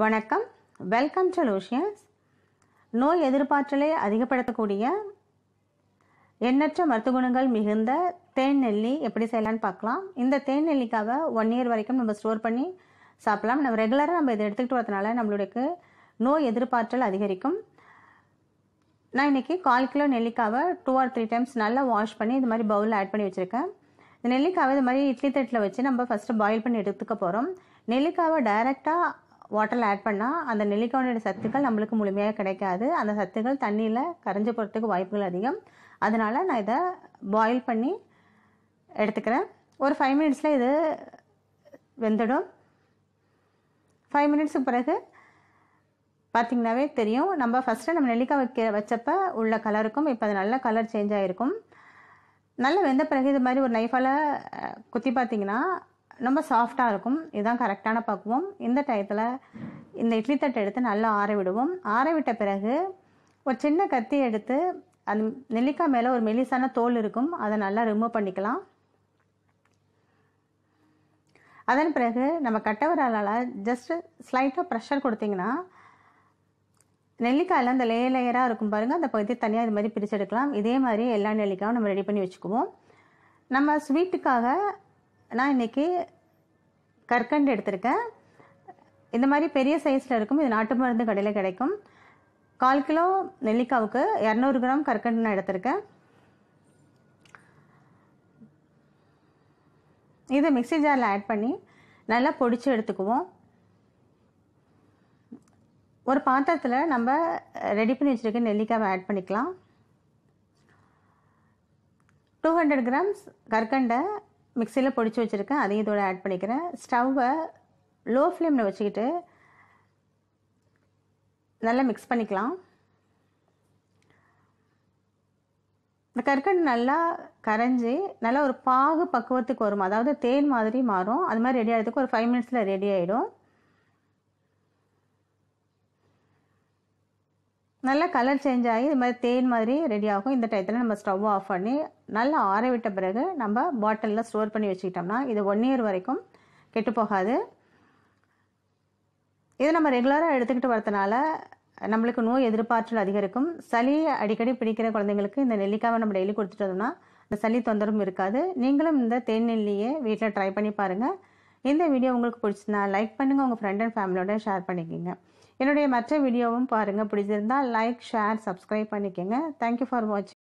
வணக்கம் welcome to லூஷியன்ஸ் நோய் எதிர்ப்பாற்றலை அதிகப்படுத்தக்கூடிய எண்ணற்ற மருத்துவ குணங்கள் மிகுந்த தேன் நெல்லி எப்படி செய்யலான்னு பார்க்கலாம் இந்த தேன் நெல்லிக்காவை ஒன் இயர் வரைக்கும் நம்ம ஸ்டோர் பண்ணி சாப்பிடலாம் நம்ம ரெகுலராக நம்ம இதை எடுத்துக்கிட்டு வரதுனால நம்மளுடைய நோய் எதிர்ப்பாற்றல் அதிகரிக்கும் நான் இன்றைக்கி கால் கிலோ நெல்லிக்காவை டூ ஆர் த்ரீ டைம்ஸ் நல்லா வாஷ் பண்ணி இது மாதிரி பவுலில் ஆட் பண்ணி வச்சுருக்கேன் இந்த நெல்லிக்காவை இது மாதிரி இட்லி தட்டில் வச்சு நம்ம ஃபஸ்ட்டு பாயில் பண்ணி எடுத்துக்க போகிறோம் நெல்லிக்காவை டைரெக்டாக வாட்டரில் ஆட் பண்ணால் அந்த நெல்லிக்காயோட சத்துக்கள் நம்மளுக்கு முழுமையாக கிடைக்காது அந்த சத்துக்கள் தண்ணியில் கரைஞ்ச போகிறதுக்கு வாய்ப்புகள் அதிகம் அதனால் நான் இதை பாயில் பண்ணி எடுத்துக்கிறேன் ஒரு ஃபைவ் மினிட்ஸில் இது வெந்துடும் ஃபைவ் மினிட்ஸுக்கு பிறகு பார்த்திங்கனாவே தெரியும் நம்ம ஃபஸ்ட்டு நம்ம நெல்லிக்காய் வைக்க வச்சப்ப உள்ள கலருக்கும் இப்போ அது நல்ல கலர் சேஞ்ச் ஆகிருக்கும் நல்லா வெந்த பிறகு இது மாதிரி ஒரு நைஃபால் குத்தி பார்த்திங்கன்னா ரொம்ப சாஃப்டாக இருக்கும் இதுதான் கரெக்டான பக்குவம் இந்த டயத்தில் இந்த இட்லி தட்டை எடுத்து நல்லா ஆற விடுவோம் ஆற விட்ட பிறகு ஒரு சின்ன கத்தி எடுத்து அது நெல்லிக்காய் மேலே ஒரு மெலிசான தோல் இருக்கும் அதை நல்லா ரிமூவ் பண்ணிக்கலாம் அதன் பிறகு நம்ம கட்டவராலால் ஜஸ்ட்டு ஸ்லைட்டாக ப்ரெஷர் கொடுத்திங்கன்னா நெல்லிக்காயில் அந்த லேயர் லேயராக இருக்கும் பாருங்கள் அந்த பகுதியை தனியாக இது மாதிரி பிரித்து எடுக்கலாம் இதே மாதிரி எல்லா நெல்லிக்காயும் நம்ம ரெடி பண்ணி வச்சுக்குவோம் நம்ம ஸ்வீட்டுக்காக நான் இன்றைக்கி கற்கண்டு எடுத்திருக்கேன் இந்த மாதிரி பெரிய சைஸில் இருக்கும் இது நாட்டு மருந்து கடையில் கிடைக்கும் கால் கிலோ நெல்லிக்காவுக்கு இரநூறு கிராம் கற்கண்டு நான் எடுத்திருக்கேன் இதை மிக்சி ஜாரில் ஆட் பண்ணி நல்லா பொடிச்சு எடுத்துக்குவோம் ஒரு பாத்திரத்தில் நம்ம ரெடி பண்ணி வச்சுருக்க நெல்லிக்காவை ஆட் பண்ணிக்கலாம் டூ ஹண்ட்ரட் கிராம்ஸ் கற்கண்டை மிக்சியில் பொடிச்சு வச்சுருக்கேன் அதையும் இதோட ஆட் பண்ணிக்கிறேன் ஸ்டவ்வை லோ ஃப்ளேமில் வச்சுக்கிட்டு நல்லா மிக்ஸ் பண்ணிக்கலாம் இந்த கற்கண்டு நல்லா கரைஞ்சி நல்லா ஒரு பாகு பக்குவத்துக்கு வரும் அதாவது தேன் மாதிரி மாறும் அது மாதிரி ரெடி ஆகிறதுக்கு ஒரு ஃபைவ் மினிட்ஸில் ரெடி ஆகிடும் நல்லா கலர் சேஞ்ச் ஆகி இது மாதிரி தேன் மாதிரி ரெடி ஆகும் இந்த டயத்தில் நம்ம ஸ்டவ் ஆஃப் பண்ணி நல்லா ஆற விட்ட பிறகு நம்ம பாட்டிலில் ஸ்டோர் பண்ணி வச்சுக்கிட்டோம்னா இது ஒன் இயர் வரைக்கும் கெட்டு போகாது இது நம்ம ரெகுலராக எடுத்துக்கிட்டு வரதுனால நம்மளுக்கு நோய் எதிர்ப்பாற்றல் அதிகரிக்கும் சளி அடிக்கடி பிடிக்கிற குழந்தைங்களுக்கு இந்த நெல்லிக்காவை நம்ம டெய்லி கொடுத்துட்டு வந்தோம்னா இந்த சளி தொந்தரவும் இருக்காது நீங்களும் இந்த தேன் நெல்லியை வீட்டில் ட்ரை பண்ணி பாருங்கள் இந்த வீடியோ உங்களுக்கு பிடிச்சிருந்தா லைக் பண்ணுங்கள் உங்கள் ஃப்ரெண்ட் அண்ட் ஃபேமிலியோட ஷேர் பண்ணிக்கோங்க என்னுடைய மற்ற வீடியோவும் பாருங்கள் பிடிச்சிருந்தால் லைக் ஷேர் சப்ஸ்கிரைப் பண்ணிக்கோங்க தேங்க்யூ ஃபார் வாட்சிங்